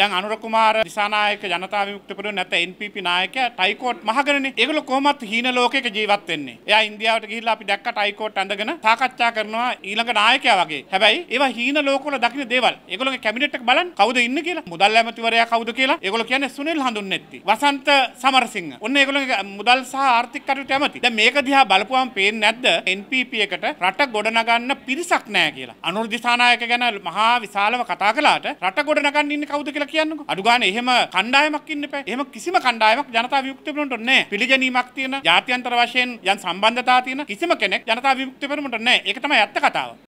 දැන් අනුර කුමාර දිසානායක ජනතා විමුක්ති පෙරමුණ නැත NPP නායකයා ටයිකෝට් මහගෙනනේ. ඒගොල්ලෝ කොහොමත් හීන ලෝකයක ජීවත් වෙන්නේ. එයා ඉන්දියාවට ගිහිල්ලා අපි දැක්ක ටයිකෝට් අඳගෙන සාකච්ඡා කරනවා ඊළඟ නායකයා වගේ. හැබැයි ඒවා හීන ලෝකවල දකින්න දේවල්. ඒගොල්ලෝගේ කැබිනට් එක බලන්න කවුද ඉන්නේ කියලා. මුදල් ඇමතිවරයා කවුද කියලා. ඒගොල්ලෝ කියන්නේ සුනිල් හඳුන්නැත්ති. වසන්ත සමරසිංහ. ඔන්න ඒගොල්ලෝගේ මුදල් සහ ආර්ථික කටයුතු ඇමති. දැන් මේක දිහා බලපුවම පේන්නේ නැද්ද NPP එකට රට ගොඩනගන්න පිරිසක් නැහැ කියලා. අනුර දිසානායක ගැන මහා විශාලව කතා කළාට රට ගොඩනගන්න ඉන්නේ කවුද කියලා කියන්නක අඩුගාන එහෙම කණ්ඩායමක් ඉන්න පැ එහම කිසිම කණ්ඩායමක් ජනතා වියුක්තිපරට නෑ පිළිගැනීමක් තියෙන ජාත්‍යන්තර වශයෙන් යන් සම්බන්ධතා තියෙන කිසිම කෙනෙක් ජනතා වියුක්තිපරමට නෑ එකතම ඇත්ත කතාව